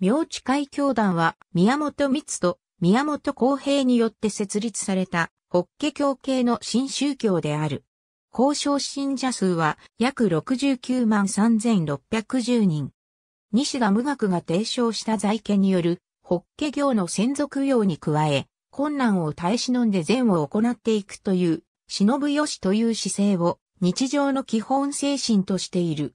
明治会教団は宮本光と宮本公平によって設立された法華教系の新宗教である。交渉信者数は約69万3610人。西田無学が提唱した財家による法華行の専属用に加え、困難を耐え忍んで善を行っていくという、忍よしという姿勢を日常の基本精神としている。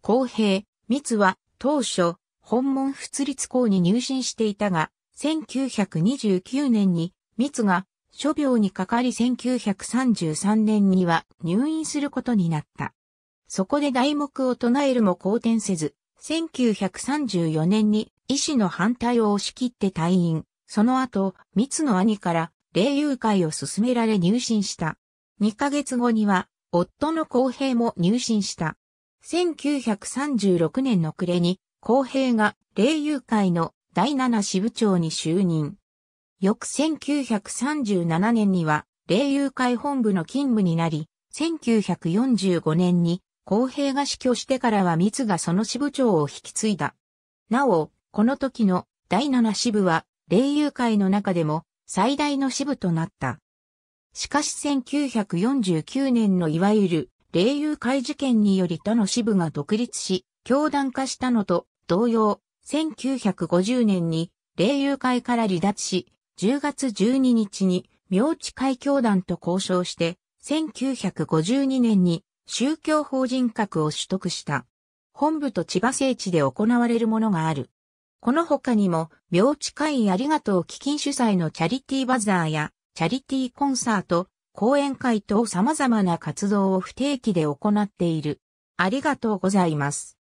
公平、密は当初、本門仏立校に入信していたが、1929年に、密が、諸病にかかり1933年には入院することになった。そこで題目を唱えるも好転せず、1934年に医師の反対を押し切って退院。その後、密の兄から霊友会を勧められ入信した。2ヶ月後には、夫の公平も入信した。1936年の暮れに、公平が霊友会の第七支部長に就任。翌1937年には、霊友会本部の勤務になり、1945年に公平が死去してからは密がその支部長を引き継いだ。なお、この時の第七支部は、霊友会の中でも最大の支部となった。しかし1949年のいわゆる霊友会事件により他の支部が独立し、教団化したのと同様、1950年に霊友会から離脱し、10月12日に明治会教団と交渉して、1952年に宗教法人格を取得した。本部と千葉聖地で行われるものがある。この他にも、明治会ありがとう基金主催のチャリティーバザーや、チャリティーコンサート、講演会等様々な活動を不定期で行っている。ありがとうございます。